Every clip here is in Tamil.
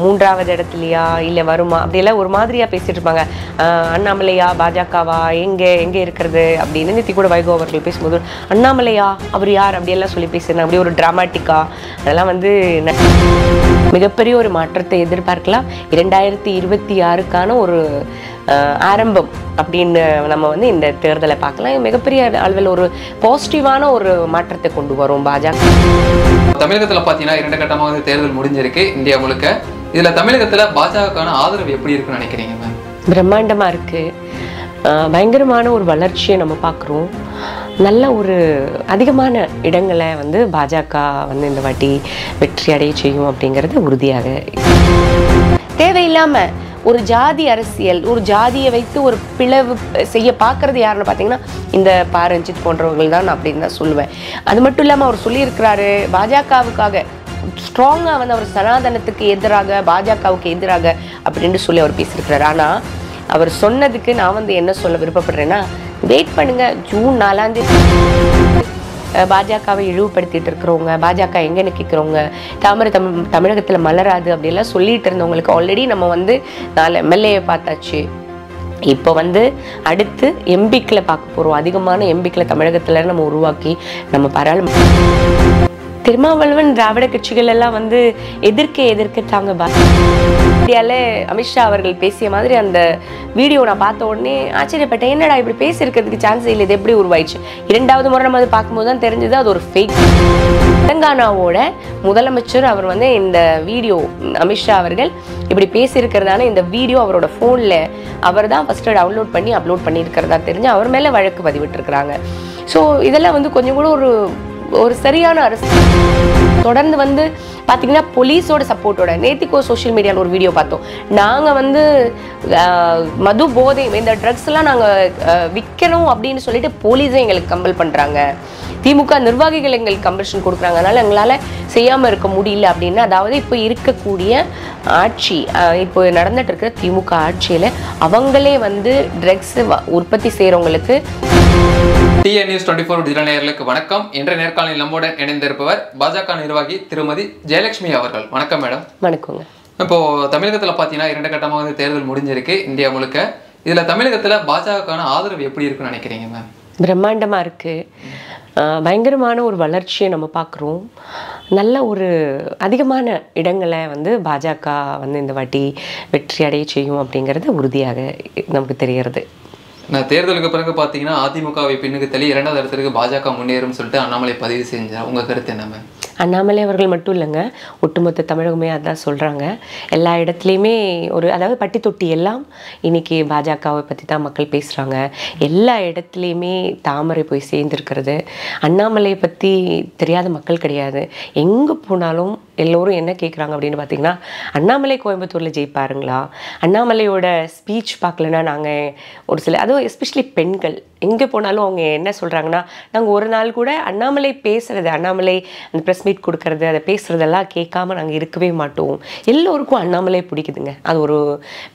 மூன்றாவது இடத்துலையா இல்லை வருமா அப்படியெல்லாம் ஒரு மாதிரியாக பேசிகிட்டு இருப்பாங்க அண்ணாமலையா பாஜகவா எங்கே எங்கே இருக்கிறது அப்படின்னு நித்தி கூட வைகோ அவர்கள் பேசும்போது அண்ணாமலையா அவர் யார் அப்படியெல்லாம் சொல்லி பேசுறேன் அப்படியே ஒரு டிராமாட்டிக்கா அதெல்லாம் வந்து மிகப்பெரிய ஒரு மாற்றத்தை எதிர்பார்க்கலாம் இரண்டாயிரத்தி இருபத்தி ஆறுக்கான ஒரு ஆரம்பம் அப்படின்னு நம்ம வந்து இந்த தேர்தலை பார்க்கலாம் மிகப்பெரிய அளவில் ஒரு பாசிட்டிவான ஒரு மாற்றத்தை கொண்டு வரும் பாஜக தமிழகத்தில் பார்த்தீங்கன்னா இரண்டு கட்டமாக வந்து தேர்தல் முடிஞ்சிருக்கு இந்தியா முழுக்க இதில் தமிழகத்தில் பாஜகக்கான ஆதரவு எப்படி இருக்குன்னு நினைக்கிறீங்க மேம் பிரம்மாண்டமாக இருக்குது பயங்கரமான ஒரு வளர்ச்சியை நம்ம பார்க்குறோம் நல்ல ஒரு அதிகமான இடங்களை வந்து பாஜக வந்து இந்த வாட்டி வெற்றி அடைய செய்யும் அப்படிங்கிறது உறுதியாக தேவையில்லாமல் ஒரு ஜாதி அரசியல் ஒரு ஜாதியை வைத்து ஒரு பிளவு செய்ய பார்க்குறது யாருன்னு பார்த்தீங்கன்னா இந்த பாரஞ்சித் போன்றவர்கள் தான் அப்படின்னு தான் சொல்லுவேன் அது மட்டும் இல்லாமல் அவர் சொல்லியிருக்கிறாரு பாஜகவுக்காக ஸ்ட்ராங்காக வந்து அவர் சனாதனத்துக்கு எதிராக பாஜகவுக்கு எதிராக அப்படின்ட்டு சொல்லி அவர் பேசியிருக்கிறார் ஆனால் அவர் சொன்னதுக்கு நான் வந்து என்ன சொல்ல விருப்பப்படுறேன்னா வெயிட் பண்ணுங்கள் ஜூன் நாலாந்தேதி பாஜகவை இழிவுபடுத்திட்டு இருக்கிறவங்க பாஜக எங்கே நிற்கிறவங்க தாமரை தம் தமிழகத்தில் மலராது அப்படிலாம் சொல்லிட்டு இருந்தவங்களுக்கு ஆல்ரெடி நம்ம வந்து நாலு எம்எல்ஏ பார்த்தாச்சு இப்போ வந்து அடுத்து எம்பிக்களை பார்க்க போகிறோம் அதிகமான எம்பிக்களை தமிழகத்தில் நம்ம உருவாக்கி நம்ம பரவாயில்ல திருமாவளவன் திராவிட கட்சிகள் எல்லாம் வந்து எதிர்க்க எதிர்க்கட்டாங்க இந்தியாவில் அமித்ஷா அவர்கள் பேசிய மாதிரி அந்த வீடியோ நான் பார்த்த உடனே ஆச்சரியப்பட்டேன் என்னடா இப்படி பேசியிருக்கிறதுக்கு சான்ஸ் இல்லை இது எப்படி உருவாயிடுச்சு இரண்டாவது முறை நம்ம அது பார்க்கும்போது தான் தெரிஞ்சது அது ஒரு ஃபேக் தெலங்கானாவோட முதலமைச்சர் அவர் வந்து இந்த வீடியோ அமித்ஷா அவர்கள் இப்படி பேசியிருக்கிறதான இந்த வீடியோ அவரோட ஃபோனில் அவர் தான் ஃபஸ்ட்டு டவுன்லோட் பண்ணி அப்லோட் பண்ணியிருக்கிறதா தெரிஞ்சு அவர் மேலே வழக்கு பதிவிட்டிருக்கிறாங்க ஸோ இதெல்லாம் வந்து கொஞ்சம் கூட ஒரு ஒரு சரியான அரசு தொடர்ந்து வந்து பார்த்தீங்கன்னா போலீஸோட சப்போர்ட்டோட நேத்திக்கோ சோஷியல் மீடியாவில் ஒரு வீடியோ பார்த்தோம் நாங்கள் வந்து மது போதை இந்த ட்ரக்ஸ்லாம் நாங்கள் விற்கணும் அப்படின்னு சொல்லிட்டு போலீஸே எங்களுக்கு கம்பல் பண்ணுறாங்க திமுக நிர்வாகிகள் எங்களுக்கு கம்பல்ஷன் கொடுக்குறாங்க அதனால் எங்களால் செய்யாமல் இருக்க முடியல அப்படின்னா அதாவது இப்போ இருக்கக்கூடிய ஆட்சி இப்போ நடந்துட்டு இருக்கிற திமுக ஆட்சியில் அவங்களே வந்து ட்ரக்ஸ் உற்பத்தி செய்கிறவங்களுக்கு TN news twenty four digital நேயர்களுக்கு வணக்கம் இன்றைய நேர்காணலில் நம்முடன் இணைந்திருப்பவர் பாஜக நிர்வாகி திருமதி ஜெயலட்சுமி அவர்கள் வணக்கம் மேடம் வணக்கங்க இப்போ தமிழகத்தில் பார்த்தீங்கன்னா இரண்டு கட்டமாக வந்து தேர்தல் முடிஞ்சிருக்கு இந்தியா முழுக்க இதில் தமிழகத்தில் பாஜகக்கான ஆதரவு எப்படி இருக்குன்னு நினைக்கிறீங்க மேம் பிரம்மாண்டமாக இருக்குது பயங்கரமான ஒரு வளர்ச்சியை நம்ம பார்க்குறோம் நல்ல ஒரு அதிகமான இடங்களை வந்து பாஜக வந்து இந்த வாட்டி வெற்றி அடைய செய்யும் அப்படிங்கிறது உறுதியாக நமக்கு தெரிகிறது நான் தேர்தலுக்கு பிறகு பார்த்தீங்கன்னா அதிமுகவை பின்னுக்கு தள்ளி இரண்டாவது இடத்திற்கு பாஜக முன்னேறும் சொல்லிட்டு அண்ணாமலை பதிவு செஞ்சார் உங்கள் கருத்து என்ன அண்ணாமலை அவர்கள் மட்டும் இல்லைங்க ஒட்டுமொத்த தமிழகமே அதான் சொல்கிறாங்க எல்லா இடத்துலையுமே ஒரு அதாவது பட்டி தொட்டி எல்லாம் இன்றைக்கி பாஜகவை பற்றி தான் மக்கள் பேசுகிறாங்க எல்லா இடத்துலையுமே தாமரை போய் சேர்ந்துருக்கிறது அண்ணாமலையை பற்றி தெரியாத மக்கள் கிடையாது எங்கே போனாலும் எல்லோரும் என்ன கேட்குறாங்க அப்படின்னு பார்த்தீங்கன்னா அண்ணாமலை கோயம்புத்தூரில் ஜெயிப்பாருங்களா அண்ணாமலையோட ஸ்பீச் பார்க்கலன்னா நாங்கள் ஒரு சில அதுவும் எஸ்பெஷலி பெண்கள் எங்கே போனாலும் அவங்க என்ன சொல்கிறாங்கன்னா நாங்கள் ஒரு நாள் கூட அண்ணாமலை பேசுகிறது அண்ணாமலை அந்த ப்ரெஸ் மீட் கொடுக்கறது அதை பேசுகிறதெல்லாம் கேட்காம நாங்கள் இருக்கவே மாட்டோம் எல்லோருக்கும் அண்ணாமலை பிடிக்குதுங்க அது ஒரு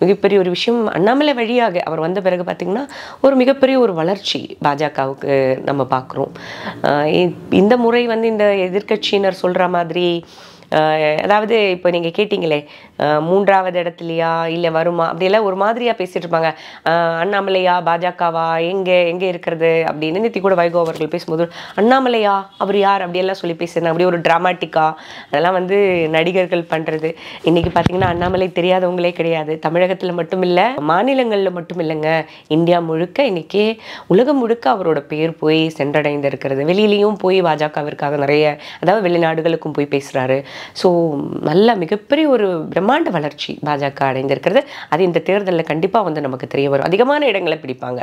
மிகப்பெரிய ஒரு விஷயம் அண்ணாமலை வழியாக அவர் வந்த பிறகு பார்த்திங்கன்னா ஒரு மிகப்பெரிய ஒரு வளர்ச்சி பாஜகவுக்கு நம்ம பார்க்குறோம் இந்த முறை வந்து இந்த எதிர்கட்சியினர் சொல்கிற மாதிரி அதாவது இப்போ நீங்கள் கேட்டிங்களே மூன்றாவது இடத்துலையா இல்லை வருமா அப்படியெல்லாம் ஒரு மாதிரியாக பேசிகிட்டு இருப்பாங்க அண்ணாமலையா பாஜகவா எங்கே எங்கே இருக்கிறது அப்படின்னு நித்தி கூட வைகோ அவர்கள் பேசும்போது அண்ணாமலையா அவர் யார் அப்படியெல்லாம் சொல்லி பேசுறேன் அப்படியே ஒரு ட்ராமாட்டிக்கா அதெல்லாம் வந்து நடிகர்கள் பண்ணுறது இன்றைக்கி பார்த்திங்கன்னா அண்ணாமலை தெரியாதவங்களே கிடையாது தமிழகத்தில் மட்டும் இல்லை மாநிலங்களில் மட்டும் இல்லைங்க இந்தியா முழுக்க இன்றைக்கி உலகம் முழுக்க அவரோட பேர் போய் சென்றடைந்து இருக்கிறது வெளியிலையும் போய் பாஜகவிற்காக நிறைய அதாவது வெளிநாடுகளுக்கும் போய் பேசுகிறாரு ஸோ நல்ல மிகப்பெரிய ஒரு பிரம்ம பிரம்மாண்ட வளர்ச்சி பாஜக அடைந்திருக்கிறது அது இந்த தேர்தலில் கண்டிப்பாக வந்து நமக்கு தெரிய வரும் அதிகமான இடங்களை பிடிப்பாங்க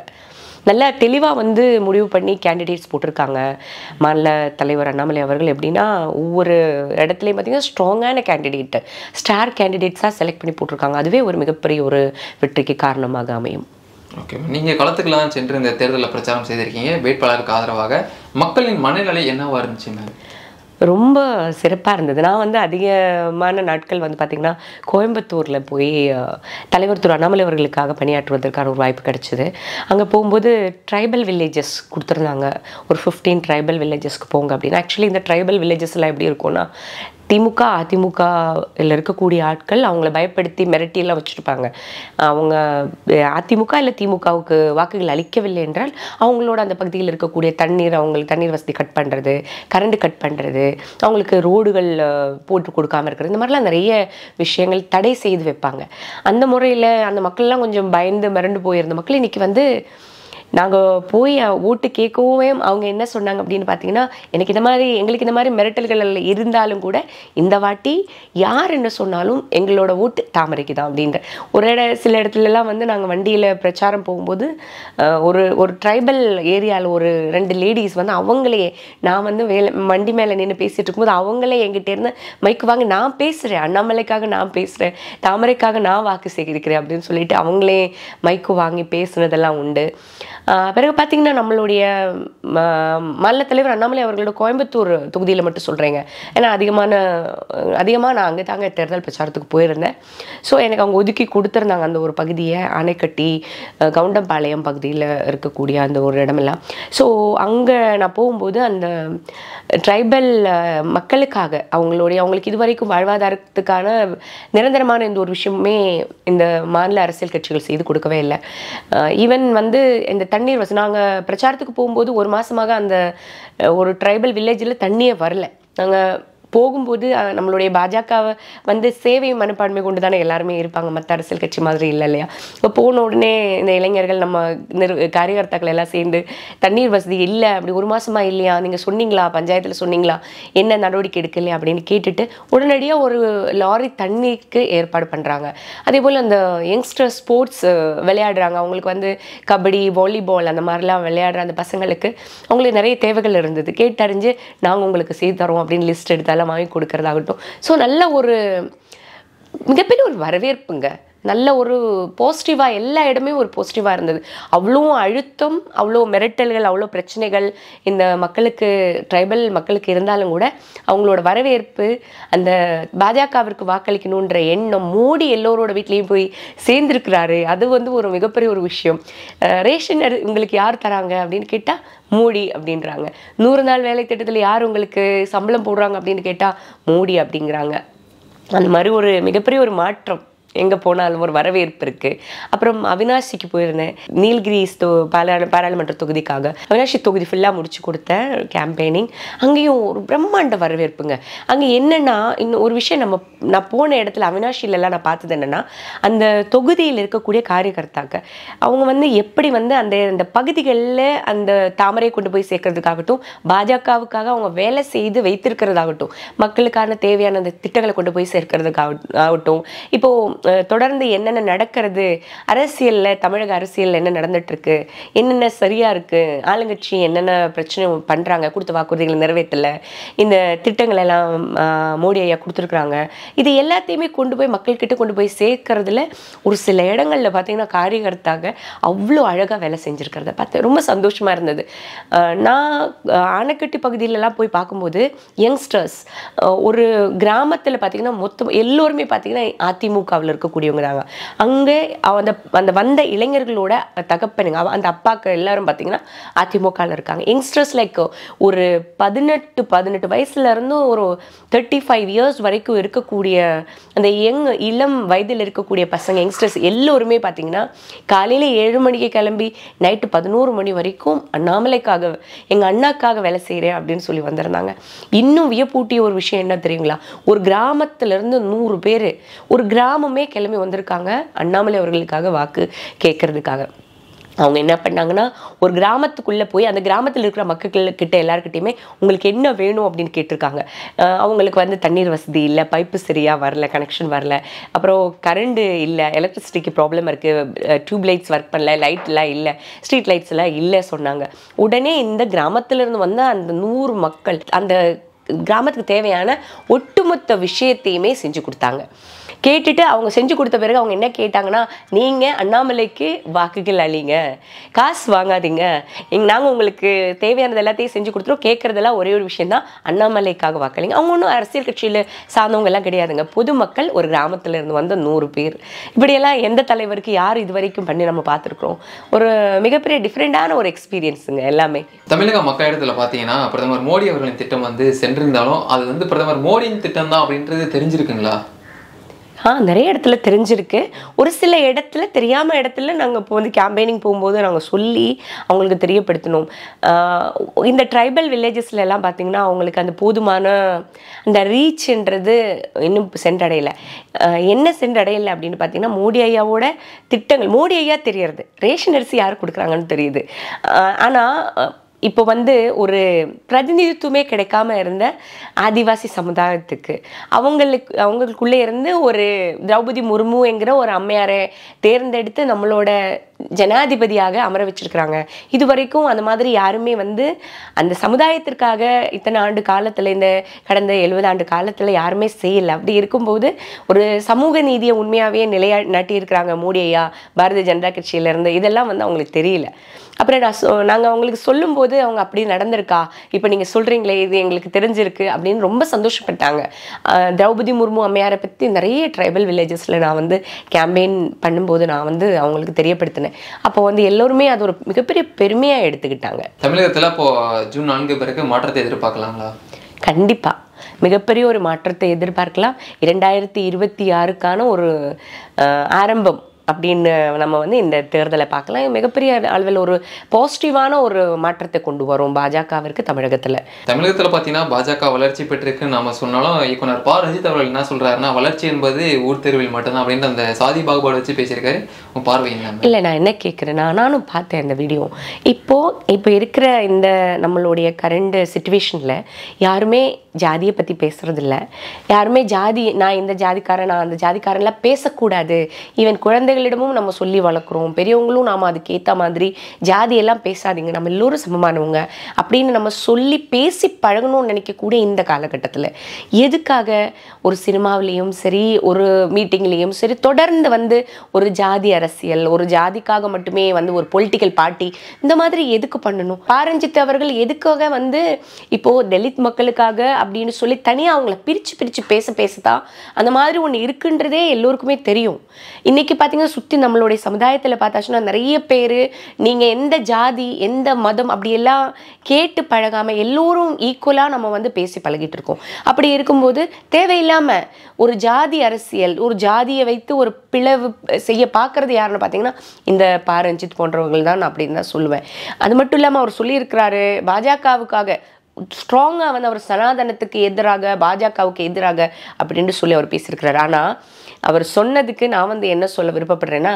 நல்லா தெளிவாக வந்து முடிவு பண்ணி கேண்டிடேட்ஸ் போட்டிருக்காங்க மாநில தலைவர் அண்ணாமலை அவர்கள் எப்படின்னா ஒவ்வொரு இடத்துலையும் பார்த்தீங்கன்னா ஸ்ட்ராங்கான கேண்டிடேட்டு ஸ்டார் கேண்டிடேட்ஸாக செலக்ட் பண்ணி போட்டிருக்காங்க அதுவே ஒரு மிகப்பெரிய ஒரு வெற்றிக்கு காரணமாக அமையும் ஓகே நீங்கள் களத்துக்கெல்லாம் சென்று இந்த தேர்தலில் பிரச்சாரம் செய்திருக்கீங்க வேட்பாளருக்கு ஆதரவாக மக்களின் மனநிலை என்னவாக இருந்துச்சு ரொம்ப சிறப்பாக இருந்தது நான் வந்து அதிகமான நாட்கள் வந்து பார்த்திங்கன்னா கோயம்புத்தூரில் போய் தலைவர் திரு அண்ணாமலை அவர்களுக்காக பணியாற்றுவதற்கான ஒரு வாய்ப்பு கிடச்சிது அங்கே போகும்போது ட்ரைபல் வில்லேஜஸ் கொடுத்துருந்தாங்க ஒரு ஃபிஃப்டீன் ட்ரைபல் வில்லேஜஸ்க்கு போங்க அப்படின்னு ஆக்சுவலி இந்த ட்ரைபல் வில்லேஜஸ்லாம் எப்படி இருக்கும்னா திமுக இல்லை இருக்கக்கூடிய ஆட்கள் அவங்கள பயப்படுத்தி மிரட்டியெல்லாம் வச்சுருப்பாங்க அவங்க அதிமுக இல்லை திமுகவுக்கு வாக்குகள் அளிக்கவில்லை என்றால் அவங்களோட அந்த பகுதியில் இருக்கக்கூடிய தண்ணீர் அவங்களுக்கு தண்ணீர் வசதி கட் பண்ணுறது கரண்ட் கட் பண்ணுறது அவங்களுக்கு ரோடுகள் போட்டு கொடுக்காமல் இருக்கிறது இந்த மாதிரிலாம் நிறைய விஷயங்கள் தடை செய்து வைப்பாங்க அந்த முறையில் அந்த மக்கள்லாம் கொஞ்சம் பயந்து மிரண்டு போயிருந்த மக்கள் இன்றைக்கி வந்து நாங்கள் போய் ஓட்டு கேட்கவும் அவங்க என்ன சொன்னாங்க அப்படின்னு பார்த்தீங்கன்னா எனக்கு இந்த மாதிரி எங்களுக்கு இந்த மாதிரி மிரட்டல்கள் இருந்தாலும் கூட இந்த வாட்டி யார் என்ன சொன்னாலும் எங்களோட ஓட்டு தாமரைக்கு தான் அப்படின்ற ஒரு இட சில இடத்துலலாம் வந்து நாங்கள் வண்டியில் பிரச்சாரம் போகும்போது ஒரு ஒரு ட்ரைபல் ஏரியாவில் ஒரு ரெண்டு லேடிஸ் வந்து அவங்களே நான் வந்து வேலை வண்டி மேலே நின்று பேசிகிட்டு இருக்கும்போது அவங்களே எங்கிட்ட இருந்து மைக்கு வாங்க நான் பேசுகிறேன் அண்ணாமலைக்காக நான் பேசுகிறேன் தாமரைக்காக நான் வாக்கு சேகரிக்கிறேன் அப்படின்னு சொல்லிட்டு அவங்களே மைக்கு வாங்கி பேசுனதெல்லாம் உண்டு பிறகு பார்த்திங்கன்னா நம்மளுடைய மல்ல தலைவர் அண்ணாமலை அவர்களோட கோயம்புத்தூர் தொகுதியில் மட்டும் சொல்கிறேங்க ஏன்னா அதிகமான அதிகமாக நான் அங்கே தாங்க தேர்தல் பிரச்சாரத்துக்கு போயிருந்தேன் ஸோ எனக்கு அவங்க ஒதுக்கி கொடுத்துருந்தாங்க அந்த ஒரு பகுதியை அணைக்கட்டி கவுண்டம்பாளையம் பகுதியில் இருக்கக்கூடிய அந்த ஒரு இடமெல்லாம் ஸோ அங்கே நான் போகும்போது அந்த ட்ரைபல் மக்களுக்காக அவங்களுடைய அவங்களுக்கு இதுவரைக்கும் வாழ்வாதாரத்துக்கான நிரந்தரமான இந்த ஒரு விஷயமே இந்த மாநில அரசியல் கட்சிகள் செய்து கொடுக்கவே இல்லை ஈவன் வந்து இந்த தண்ணீர் வசதி நாங்கள் பிரச்சாரத்துக்கு போகும்போது ஒரு மாதமாக அந்த ஒரு ட்ரைபல் வில்லேஜில் தண்ணியே வரல நாங்கள் போகும்போது நம்மளுடைய பாஜகவை வந்து சேவை மனப்பான்மை கொண்டு தானே எல்லாருமே இருப்பாங்க மற்ற அரசியல் கட்சி மாதிரி இல்லை இல்லையா இப்போ போன உடனே இந்த இளைஞர்கள் நம்ம நிறு காரியகர்த்தாக்கள் எல்லாம் சேர்ந்து தண்ணீர் வசதி இல்லை அப்படி ஒரு மாதமாக இல்லையா நீங்கள் சொன்னீங்களா பஞ்சாயத்தில் சொன்னீங்களா என்ன நடவடிக்கை எடுக்கலையா அப்படின்னு கேட்டுட்டு உடனடியாக ஒரு லாரி தண்ணிக்கு ஏற்பாடு பண்ணுறாங்க அதே போல் அந்த யங்ஸ்டர் ஸ்போர்ட்ஸ் விளையாடுறாங்க அவங்களுக்கு வந்து கபடி வாலிபால் அந்த மாதிரிலாம் விளையாடுற அந்த பசங்களுக்கு அவங்களுக்கு நிறைய தேவைகள் இருந்தது கேட்டறிஞ்சு நாங்கள் உங்களுக்கு செய்து தரோம் அப்படின்னு லிஸ்ட் எடுத்தாலும் மாதிரி கொடுக்கறதாகட்டும் ஸோ நல்ல ஒரு மிகப்பெரிய ஒரு வரவேற்புங்க நல்ல ஒரு பாசிட்டிவாக எல்லா இடமே ஒரு பாசிட்டிவாக இருந்தது அவ்வளோ அழுத்தம் அவ்வளோ மிரட்டல்கள் அவ்வளோ பிரச்சனைகள் இந்த மக்களுக்கு ட்ரைபல் மக்களுக்கு இருந்தாலும் கூட அவங்களோட வரவேற்பு அந்த பாஜகவிற்கு வாக்களிக்கணுன்ற எண்ணம் மோடி எல்லோரோட வீட்லேயும் போய் சேர்ந்துருக்கிறாரு அது வந்து ஒரு மிகப்பெரிய ஒரு விஷயம் ரேஷன் உங்களுக்கு யார் தராங்க அப்படின்னு கேட்டால் மோடி அப்படின்றாங்க நூறு நாள் வேலை திட்டத்தில் யார் உங்களுக்கு சம்பளம் போடுறாங்க அப்படின்னு கேட்டால் மோடி அப்படிங்கிறாங்க அந்த மாதிரி ஒரு மிகப்பெரிய ஒரு மாற்றம் எங்கே போனாலும் ஒரு வரவேற்பு இருக்குது அப்புறம் அவினாஷிக்கு போயிருந்தேன் நீல்கிரிஸ் தொ பாராளு பாராளுமன்ற தொகுதிக்காக அவினாஷி தொகுதி ஃபுல்லாக முடிச்சு கொடுத்தேன் கேம்பெயினிங் அங்கேயும் ஒரு பிரம்மாண்ட வரவேற்புங்க அங்கே என்னென்னா இன்னும் ஒரு விஷயம் நம்ம நான் போன இடத்துல அவினாஷிலலாம் நான் பார்த்தது என்னென்னா அந்த தொகுதியில் இருக்கக்கூடிய காரியகர்த்தாக்க அவங்க வந்து எப்படி வந்து அந்த அந்த பகுதிகளில் அந்த தாமரையை கொண்டு போய் சேர்க்கறதுக்காகட்டும் பாஜகவுக்காக அவங்க வேலை செய்து வைத்திருக்கிறதாகட்டும் மக்களுக்கான தேவையான அந்த திட்டங்களை கொண்டு போய் சேர்க்கறதுக்காக ஆகட்டும் இப்போது தொடர்ந்து என்னென்ன நடக்கிறது அரசியலில் தமிழக அரசியலில் என்ன நடந்துட்டுருக்கு என்னென்ன சரியாக இருக்குது ஆளுங்கட்சி என்னென்ன பிரச்சனை பண்ணுறாங்க கொடுத்த வாக்குறுதிகளை நிறைவேற்றலை இந்த திட்டங்கள் எல்லாம் மோடி ஐயா கொடுத்துருக்குறாங்க இது எல்லாத்தையுமே கொண்டு போய் மக்கள்கிட்ட கொண்டு போய் சேர்க்கறதுல ஒரு சில இடங்களில் பார்த்திங்கன்னா காரியகர்த்தாக அவ்வளோ அழகாக வேலை செஞ்சுருக்கிறத பார்த்தேன் ரொம்ப சந்தோஷமாக இருந்தது நான் ஆனைக்கட்டி பகுதியிலலாம் போய் பார்க்கும்போது யங்ஸ்டர்ஸ் ஒரு கிராமத்தில் பார்த்திங்கன்னா மொத்தம் எல்லோருமே பார்த்திங்கன்னா அதிமுகவில் இந்தியாவில் இருக்கக்கூடியவங்க தாங்க அங்கே அந்த அந்த வந்த இளைஞர்களோட தகப்பனுங்க அந்த அப்பாக்கள் எல்லாரும் பார்த்தீங்கன்னா அதிமுகவில் இருக்காங்க யங்ஸ்டர்ஸ் லைக் ஒரு பதினெட்டு பதினெட்டு வயசுலேருந்து ஒரு தேர்ட்டி ஃபைவ் இயர்ஸ் வரைக்கும் இருக்கக்கூடிய அந்த யங் இளம் வயதில் இருக்கக்கூடிய பசங்க யங்ஸ்டர்ஸ் எல்லோருமே பார்த்தீங்கன்னா காலையில் ஏழு மணிக்கு கிளம்பி நைட்டு பதினோரு மணி வரைக்கும் அண்ணாமலைக்காக எங்கள் அண்ணாக்காக வேலை செய்கிறேன் அப்படின்னு சொல்லி வந்திருந்தாங்க இன்னும் வியப்பூட்டிய ஒரு விஷயம் என்ன தெரியுங்களா ஒரு கிராமத்துலேருந்து நூறு பேர் ஒரு கிராமம் எல்லாருமே கிளம்பி வந்திருக்காங்க அண்ணாமலை அவர்களுக்காக வாக்கு கேட்கறதுக்காக அவங்க என்ன பண்ணாங்கன்னா ஒரு கிராமத்துக்குள்ளே போய் அந்த கிராமத்தில் இருக்கிற மக்கள் கிட்ட எல்லாருக்கிட்டையுமே உங்களுக்கு என்ன வேணும் அப்படின்னு கேட்டிருக்காங்க அவங்களுக்கு வந்து தண்ணீர் வசதி இல்லை பைப்பு சரியாக வரல கனெக்ஷன் வரல அப்புறம் கரண்ட்டு இல்லை எலக்ட்ரிசிட்டிக்கு ப்ராப்ளம் இருக்குது டியூப் லைட்ஸ் ஒர்க் பண்ணல லைட்லாம் இல்லை ஸ்ட்ரீட் லைட்ஸ்லாம் இல்லை சொன்னாங்க உடனே இந்த கிராமத்திலிருந்து வந்து அந்த நூறு மக்கள் அந்த கிராமத்துக்கு தேவையான ஒட்டுமொத்த விஷயத்தையுமே செஞ்சு கொடுத்தாங்க கேட்டுட்டு அவங்க செஞ்சு கொடுத்த பிறகு அவங்க என்ன கேட்டாங்கன்னா நீங்கள் அண்ணாமலைக்கு வாக்குகள் அழிங்க காசு வாங்காதீங்க நாங்கள் உங்களுக்கு தேவையானது எல்லாத்தையும் செஞ்சு கொடுத்துருவோம் கேட்குறதெல்லாம் ஒரே ஒரு விஷயம் தான் அண்ணாமலைக்காக வாக்களிங்க அவங்க ஒன்றும் அரசியல் கட்சியில் எல்லாம் கிடையாதுங்க பொதுமக்கள் ஒரு கிராமத்தில் இருந்து வந்த நூறு பேர் இப்படியெல்லாம் எந்த தலைவருக்கு யார் இது வரைக்கும் பண்ணி நம்ம பார்த்துருக்குறோம் ஒரு மிகப்பெரிய டிஃப்ரெண்ட்டான ஒரு எக்ஸ்பீரியன்ஸுங்க எல்லாமே தமிழக இடத்துல பார்த்தீங்கன்னா பிரதமர் மோடி அவர்களின் திட்டம் வந்து சென்றிருந்தாலும் அது வந்து பிரதமர் மோடியின் திட்டம் தான் அப்படின்றது தெரிஞ்சிருக்குங்களா நிறைய இடத்துல தெரிஞ்சிருக்கு ஒரு சில இடத்துல தெரியாமல் இடத்துல நாங்கள் இப்போ வந்து கேம்பெயினிங் போகும்போது நாங்கள் சொல்லி அவங்களுக்கு தெரியப்படுத்தணும் இந்த ட்ரைபல் வில்லேஜஸ்ல எல்லாம் பார்த்திங்கன்னா அவங்களுக்கு அந்த போதுமான அந்த ரீச்ன்றது இன்னும் சென்றடையலை என்ன சென்றடையலை அப்படின்னு பார்த்தீங்கன்னா மோடி ஐயாவோட திட்டங்கள் மோடி ஐயா தெரியறது ரேஷன் அரிசி யார் கொடுக்குறாங்கன்னு தெரியுது ஆனால் இப்போ வந்து ஒரு பிரதிநிதித்துவமே கிடைக்காம இருந்த ஆதிவாசி சமுதாயத்துக்கு அவங்களுக்கு அவங்களுக்குள்ளே இருந்து ஒரு திரௌபதி என்கிற ஒரு அம்மையாரை தேர்ந்தெடுத்து நம்மளோட ஜனாதிபதியாக அமர வச்சிருக்கிறாங்க இது வரைக்கும் அந்த மாதிரி யாருமே வந்து அந்த சமுதாயத்திற்காக இத்தனை ஆண்டு காலத்தில் இந்த கடந்த எழுபது ஆண்டு காலத்தில் யாருமே செய்யலை அப்படி இருக்கும்போது ஒரு சமூக நீதியை உண்மையாகவே நிலையா நட்டியிருக்கிறாங்க மோடி ஐயா பாரதிய ஜனதா கட்சியிலேருந்து இதெல்லாம் வந்து அவங்களுக்கு தெரியல அப்புறம் நான் சொ நாங்கள் அவங்களுக்கு சொல்லும்போது அவங்க அப்படி நடந்திருக்கா இப்போ நீங்கள் சொல்கிறீங்களே இது எங்களுக்கு தெரிஞ்சிருக்கு அப்படின்னு ரொம்ப சந்தோஷப்பட்டாங்க திரௌபதி முர்மு அம்மையாரை பற்றி நிறைய ட்ரைபல் வில்லேஜஸில் நான் வந்து கேம்பெயின் பண்ணும்போது நான் வந்து அவங்களுக்கு தெரியப்படுத்தினேன் அப்படின்னு அப்போ வந்து எல்லோருமே அது ஒரு மிகப்பெரிய பெருமையாக எடுத்துக்கிட்டாங்க தமிழகத்தில் இப்போது ஜூன் நான்கு பிறகு மாற்றத்தை எதிர்பார்க்கலாங்களா கண்டிப்பாக மிகப்பெரிய ஒரு மாற்றத்தை எதிர்பார்க்கலாம் இரண்டாயிரத்தி இருபத்தி ஆறுக்கான ஒரு ஆரம்பம் அப்படின்னு நம்ம வந்து இந்த தேர்தலை பார்க்கலாம் மிகப்பெரிய அளவில் ஒரு பாசிட்டிவான ஒரு மாற்றத்தை கொண்டு வரும் பாஜகவிற்கு தமிழகத்தில் தமிழகத்தில் பார்த்தீங்கன்னா பாஜக வளர்ச்சி பெற்றிருக்குன்னு நம்ம சொன்னாலும் இயக்குனர் பா ரஜித் அவர்கள் என்ன சொல்கிறாருன்னா வளர்ச்சி என்பது ஊர் தேர்வில் மட்டும்தான் அப்படின்னு அந்த சாதி பாகுபாடு வச்சு பேசியிருக்காரு என்ன இல்லை நான் என்ன கேட்குறேன் நான் நானும் பார்த்தேன் இந்த வீடியோ இப்போது இப்போ இருக்கிற இந்த நம்மளுடைய கரண்ட் சுச்சுவேஷனில் யாருமே ஜாதியை பற்றி பேசுகிறதில்ல யாருமே ஜாதி நான் இந்த ஜாதிக்காரன் நான் அந்த ஜாதிக்காரன்லாம் பேசக்கூடாது ஈவன் குழந்தைகளிடமும் நம்ம சொல்லி வளர்க்குறோம் பெரியவங்களும் நாம் அதுக்கேற்ற மாதிரி ஜாதியெல்லாம் பேசாதீங்க நம்ம எல்லோரும் சமமானவங்க அப்படின்னு நம்ம சொல்லி பேசி பழகணும்னு நினைக்கக்கூடிய இந்த காலகட்டத்தில் எதுக்காக ஒரு சினிமாவிலையும் சரி ஒரு மீட்டிங்லேயும் சரி தொடர்ந்து வந்து ஒரு ஜாதி அரசியல் ஒரு ஜாதிக்காக மட்டுமே வந்து ஒரு பொலிட்டிக்கல் பார்ட்டி இந்த மாதிரி எதுக்கு பண்ணணும் பாரஞ்சித் அவர்கள் எதுக்காக வந்து இப்போது தலித் மக்களுக்காக அப்படின்னு சொல்லி தனியாக அவங்கள பிரித்து பிரித்து பேச பேச தான் அந்த மாதிரி ஒன்று இருக்குன்றதே எல்லோருக்குமே தெரியும் இன்றைக்கி பார்த்திங்கன்னா சுற்றி நம்மளுடைய சமுதாயத்தில் பார்த்தாச்சுன்னா நிறைய பேர் நீங்கள் எந்த ஜாதி எந்த மதம் அப்படியெல்லாம் கேட்டு பழகாமல் எல்லோரும் ஈக்குவலாக நம்ம வந்து பேசி பழகிட்டு இருக்கோம் அப்படி இருக்கும்போது தேவையில்லாமல் ஒரு ஜாதி அரசியல் ஒரு ஜாதியை வைத்து ஒரு பிளவு செய்ய பார்க்குறது யாருன்னு பார்த்தீங்கன்னா இந்த பாரஞ்சித் போன்றவர்கள் தான் நான் அப்படின்னு தான் சொல்லுவேன் அது மட்டும் இல்லாமல் அவர் சொல்லியிருக்கிறாரு பாஜகவுக்காக ஸ்ட்ராங்காக வந்து அவர் சனாதனத்துக்கு எதிராக பாஜகவுக்கு எதிராக அப்படின்ட்டு சொல்லி அவர் பேசியிருக்கிறார் ஆனால் அவர் சொன்னதுக்கு நான் வந்து என்ன சொல்ல விருப்பப்படுறேன்னா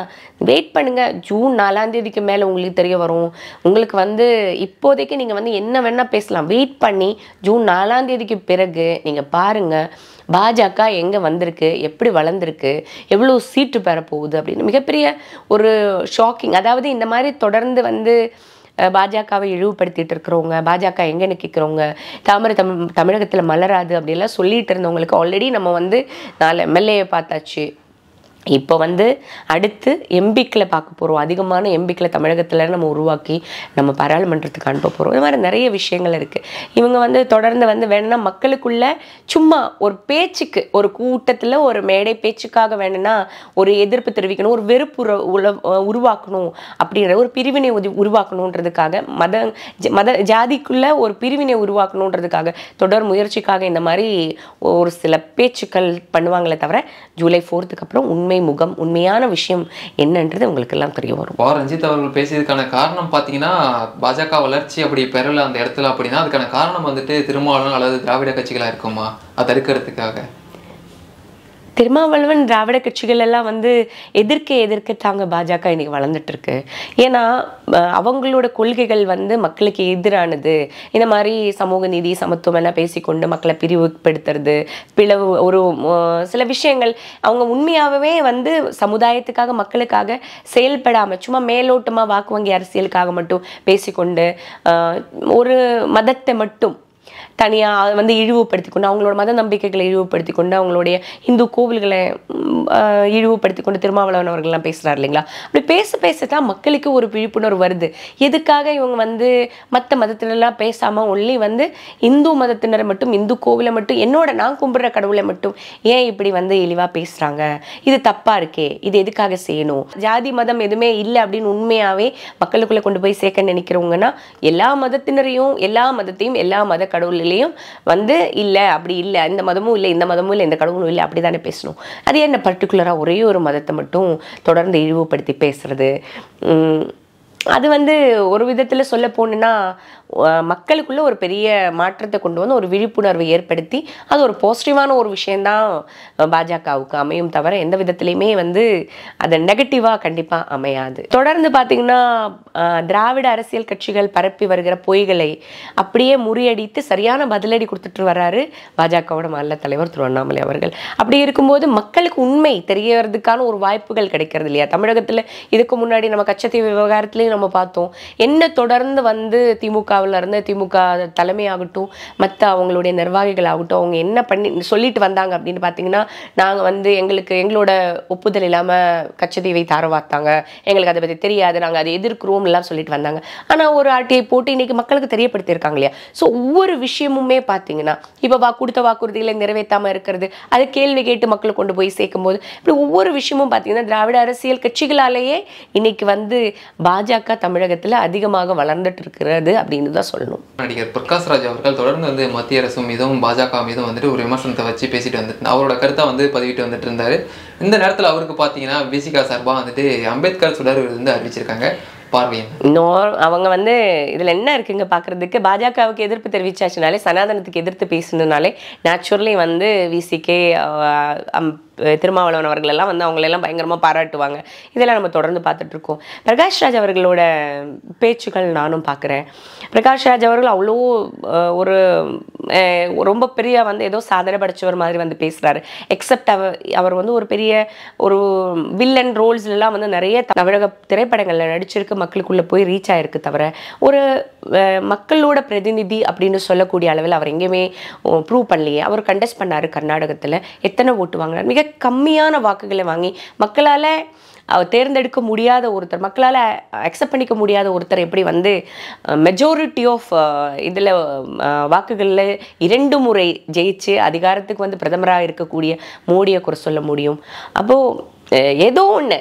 வெயிட் பண்ணுங்கள் ஜூன் நாலாந்தேதிக்கு மேலே உங்களுக்கு தெரிய வரும் உங்களுக்கு வந்து இப்போதைக்கு நீங்கள் வந்து என்ன வேணால் பேசலாம் வெயிட் பண்ணி ஜூன் நாலாந்தேதிக்கு பிறகு நீங்கள் பாருங்கள் பாஜக எங்கே வந்திருக்கு எப்படி வளர்ந்துருக்கு எவ்வளோ சீட்டு பெறப்போகுது அப்படின்னு மிகப்பெரிய ஒரு ஷாக்கிங் அதாவது இந்த மாதிரி தொடர்ந்து வந்து பாஜகவை இழிவுபடுத்திட்டு இருக்கிறவங்க பாஜக எங்கே நிற்கிறவங்க தாமரை தமிழ் தமிழகத்தில் மலராது அப்படிலாம் சொல்லிட்டு இருந்தவங்களுக்கு ஆல்ரெடி நம்ம வந்து நாலு எம்எல்ஏ பார்த்தாச்சு இப்போ வந்து அடுத்து எம்பிக்களை பார்க்க போகிறோம் அதிகமான எம்பிக்களை தமிழகத்தில் நம்ம உருவாக்கி நம்ம பாராளுமன்றத்துக்கு அனுப்ப போகிறோம் இது மாதிரி நிறைய விஷயங்கள் இருக்குது இவங்க வந்து தொடர்ந்து வந்து வேணும்னா மக்களுக்குள்ளே சும்மா ஒரு பேச்சுக்கு ஒரு கூட்டத்தில் ஒரு மேடை பேச்சுக்காக வேணும்னா ஒரு எதிர்ப்பு தெரிவிக்கணும் ஒரு வெறுப்பு உருவாக்கணும் அப்படின்ற ஒரு பிரிவினை உருவாக்கணுன்றதுக்காக மத மத ஜாதிக்குள்ளே ஒரு பிரிவினை உருவாக்கணுன்றதுக்காக தொடர் முயற்சிக்காக இந்த மாதிரி ஒரு சில பேச்சுக்கள் பண்ணுவாங்களே தவிர ஜூலை ஃபோர்த்துக்கு அப்புறம் உண்மை உண்மை முகம் உண்மையான விஷயம் என்னன்றது உங்களுக்கு எல்லாம் தெரிய வரும் பா ரஞ்சித் அவர்கள் பேசியதுக்கான காரணம் பார்த்தீங்கன்னா பாஜக வளர்ச்சி அப்படி பெறல அந்த இடத்துல அப்படின்னா அதுக்கான காரணம் வந்துட்டு திருமாவளவன் அல்லது திராவிட கட்சிகளாக இருக்குமா அதை தடுக்கிறதுக்காக திருமாவளவன் திராவிட கட்சிகள் எல்லாம் வந்து எதிர்க்க எதிர்க்கத்தாங்க தாங்க பாஜக இன்னைக்கு வளர்ந்துட்டு இருக்கு ஏன்னா அவங்களோட கொள்கைகள் வந்து மக்களுக்கு எதிரானது இந்த மாதிரி சமூக நீதி சமத்துவம் எல்லாம் பேசிக்கொண்டு மக்களை பிரிவுபடுத்துறது பிளவு ஒரு சில விஷயங்கள் அவங்க உண்மையாகவே வந்து சமுதாயத்துக்காக மக்களுக்காக செயல்படாமல் சும்மா மேலோட்டமாக வாக்கு வங்கி அரசியலுக்காக மட்டும் பேசிக்கொண்டு ஒரு மதத்தை மட்டும் தனியாக வந்து இழிவுபடுத்தி கொண்டு அவங்களோட மத நம்பிக்கைகளை இழிவுபடுத்தி கொண்டு அவங்களுடைய இந்து கோவில்களை இழிவுபடுத்தி கொண்டு திருமாவளவன் அவர்கள்லாம் பேசுகிறார் இல்லைங்களா அப்படி பேச பேச தான் மக்களுக்கு ஒரு விழிப்புணர்வு வருது எதுக்காக இவங்க வந்து மற்ற மதத்திலலாம் பேசாமல் ஒன்லி வந்து இந்து மதத்தினரை மட்டும் இந்து கோவிலை மட்டும் என்னோட நான் கும்பிட்ற கடவுளை மட்டும் ஏன் இப்படி வந்து இழிவாக பேசுகிறாங்க இது தப்பாக இருக்கே இது எதுக்காக செய்யணும் ஜாதி மதம் எதுவுமே இல்லை அப்படின்னு உண்மையாகவே மக்களுக்குள்ளே கொண்டு போய் சேர்க்க நினைக்கிறவங்கன்னா எல்லா மதத்தினரையும் எல்லா மதத்தையும் எல்லா மத கடவுள் இடத்துலையும் வந்து இல்லை அப்படி இல்லை இந்த மதமும் இல்லை இந்த மதமும் இல்லை இந்த கடவுளும் இல்லை அப்படி தானே பேசணும் அது என்ன பர்டிகுலராக ஒரே ஒரு மதத்தை மட்டும் தொடர்ந்து இழிவுபடுத்தி பேசுறது அது வந்து ஒரு விதத்தில் சொல்ல போகணுன்னா மக்களுக்குள்ளே ஒரு பெரிய மாற்றத்தை கொண்டு வந்து ஒரு விழிப்புணர்வை ஏற்படுத்தி அது ஒரு பாசிட்டிவான ஒரு விஷயந்தான் பாஜகவுக்கு அமையும் தவிர எந்த விதத்துலையுமே வந்து அது நெகட்டிவாக கண்டிப்பாக அமையாது தொடர்ந்து பார்த்திங்கன்னா திராவிட அரசியல் கட்சிகள் பரப்பி வருகிற பொய்களை அப்படியே முறியடித்து சரியான பதிலடி கொடுத்துட்டு வர்றாரு பாஜகவோட மாநில தலைவர் திரு அண்ணாமலை அவர்கள் அப்படி இருக்கும்போது மக்களுக்கு உண்மை தெரியறதுக்கான ஒரு வாய்ப்புகள் கிடைக்கிறது இல்லையா தமிழகத்தில் இதுக்கு முன்னாடி நம்ம கச்சத்தீவு விவகாரத்துலேயும் நம்ம பார்த்தோம் என்ன தொடர்ந்து வந்து திமுகவில் இருந்து திமுக தலைமையாகட்டும் மற்ற அவங்களுடைய நிர்வாகிகள் ஆகட்டும் அவங்க என்ன பண்ணி சொல்லிட்டு வந்தாங்க அப்படின்னு பார்த்தீங்கன்னா நாங்கள் வந்து எங்களுக்கு எங்களோட ஒப்புதல் இல்லாமல் கச்சதீவை தார பார்த்தாங்க எங்களுக்கு அதை பற்றி தெரியாது நாங்கள் அதை எதிர்க்கிறோம் எல்லாம் சொல்லிட்டு வந்தாங்க ஆனால் ஒரு ஆட்டியை போட்டு இன்றைக்கி மக்களுக்கு தெரியப்படுத்தியிருக்காங்க இல்லையா ஸோ ஒவ்வொரு விஷயமுமே பார்த்தீங்கன்னா இப்போ வா கொடுத்த வாக்குறுதிகளை நிறைவேற்றாமல் இருக்கிறது அது கேள்வி கேட்டு மக்களை கொண்டு போய் சேர்க்கும் போது இப்படி ஒவ்வொரு விஷயமும் பார்த்தீங்கன்னா திராவிட அரசியல் கட்சிகளாலேயே இன்னைக்கு வந்து பாஜக பாஜக தமிழகத்தில் அதிகமாக வளர்ந்துட்டு இருக்கிறது அப்படின்னு தான் சொல்லணும் நடிகர் பிரகாஷ் ராஜ் அவர்கள் தொடர்ந்து வந்து மத்திய அரசு மீதும் பாஜக மீதும் வந்துட்டு ஒரு விமர்சனத்தை வச்சு பேசிட்டு வந்துட்டு அவரோட கருத்தை வந்து பதிவிட்டு வந்துட்டு இருந்தார் இந்த நேரத்தில் அவருக்கு பார்த்தீங்கன்னா விசிகா சார்பாக வந்துட்டு அம்பேத்கர் சுடர் வந்து அறிவிச்சிருக்காங்க பார்வையின் அவங்க வந்து இதில் என்ன இருக்குங்க பார்க்குறதுக்கு பாஜகவுக்கு எதிர்ப்பு தெரிவிச்சாச்சுனாலே சனாதனத்துக்கு எதிர்த்து பேசணுனாலே நேச்சுரலி வந்து விசிகே திருமாவளவன் அவர்கள் எல்லாம் வந்து அவங்களெல்லாம் பயங்கரமாக பாராட்டுவாங்க இதெல்லாம் நம்ம தொடர்ந்து பார்த்துட்ருக்கோம் பிரகாஷ்ராஜ் அவர்களோட பேச்சுக்கள் நானும் பார்க்குறேன் பிரகாஷ்ராஜ் அவர்கள் அவ்வளோ ஒரு ரொம்ப பெரிய வந்து ஏதோ சாதனை படைச்சவர் மாதிரி வந்து பேசுகிறாரு எக்ஸப்ட் அவர் அவர் வந்து ஒரு பெரிய ஒரு வில்லன் ரோல்ஸ்லாம் வந்து நிறைய தமிழக திரைப்படங்களில் நடிச்சிருக்கு மக்களுக்குள்ளே போய் ரீச் ஆகிருக்கு தவிர ஒரு மக்களோட பிரதிநிதி அப்படின்னு சொல்லக்கூடிய அளவில் அவர் எங்கேயுமே ப்ரூவ் பண்ணலையே அவர் கண்டஸ்ட் பண்ணார் கர்நாடகத்தில் எத்தனை ஓட்டு வாங்கினார் மிக கம்மியான வாக்குகளை வாங்கி மக்களால் தேர்ந்தெடுக்க முடியாத ஒருத்தர் மக்களால் அக்செப்ட் பண்ணிக்க முடியாத ஒருத்தர் எப்படி வந்து மெஜாரிட்டி ஆஃப் இதில் வாக்குகளில் இரண்டு முறை ஜெயிச்சு அதிகாரத்துக்கு வந்து பிரதமராக இருக்கக்கூடிய மோடியை குறை சொல்ல முடியும் அப்போது ஏதோ ஒன்று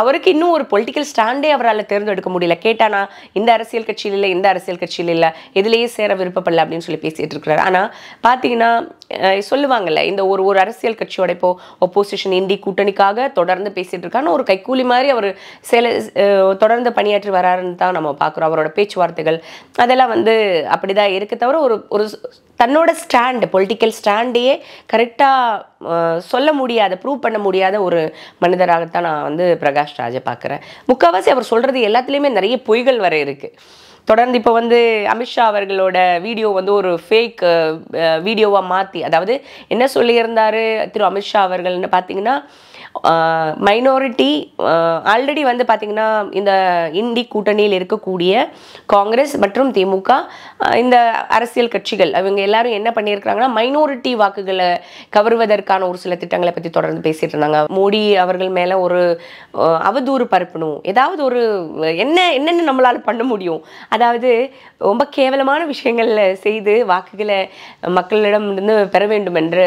அவருக்கு இன்னும் ஒரு பொலிட்டிக்கல் ஸ்டாண்டே அவரால் தேர்ந்தெடுக்க முடியல கேட்டானா இந்த அரசியல் கட்சியில் இல்லை இந்த அரசியல் கட்சியில் இல்லை எதுலேயே சேர விருப்பப்படல அப்படின்னு சொல்லி பேசிகிட்டு இருக்கிறார் ஆனால் பார்த்தீங்கன்னா சொல்லுவாங்கல்ல இந்த ஒரு ஒரு அரசியல் கட்சியோட இப்போ ஒப்போசிஷன் இந்தி கூட்டணிக்காக தொடர்ந்து பேசிகிட்டு இருக்கான்னு ஒரு கைக்கூலி மாதிரி அவர் சில தொடர்ந்து பணியாற்றி வராருன்னு தான் நம்ம பார்க்குறோம் அவரோட பேச்சுவார்த்தைகள் அதெல்லாம் வந்து அப்படி தான் தவிர ஒரு ஒரு தன்னோட ஸ்டாண்டு பொலிட்டிக்கல் ஸ்டாண்டையே கரெக்டாக சொல்ல முடியாத ப்ரூவ் பண்ண முடியாத ஒரு மனிதராகத்தான் நான் வந்து பிரகாஷ் ராஜை பார்க்குறேன் முக்கால்வாசி அவர் சொல்கிறது எல்லாத்துலேயுமே நிறைய பொய்கள் வர இருக்குது தொடர்ந்து இப்போ வந்து அமித்ஷா அவர்களோட வீடியோ வந்து ஒரு ஃபேக் வீடியோவாக மாற்றி அதாவது என்ன சொல்லியிருந்தார் திரு அமித்ஷா அவர்கள்னு பார்த்தீங்கன்னா மைனாரிட்டி ஆல்ரெடி வந்து பார்த்திங்கன்னா இந்த இந்தி கூட்டணியில் இருக்கக்கூடிய காங்கிரஸ் மற்றும் திமுக இந்த அரசியல் கட்சிகள் அவங்க எல்லாரும் என்ன பண்ணியிருக்கிறாங்கன்னா மைனாரிட்டி வாக்குகளை கவருவதற்கான ஒரு சில திட்டங்களை பற்றி தொடர்ந்து பேசிகிட்டு இருந்தாங்க மோடி அவர்கள் மேலே ஒரு அவதூறு பரப்பணும் ஏதாவது ஒரு என்ன என்னென்ன நம்மளால் பண்ண முடியும் அதாவது ரொம்ப கேவலமான விஷயங்களில் செய்து வாக்குகளை மக்களிடம் இருந்து பெற வேண்டும் என்று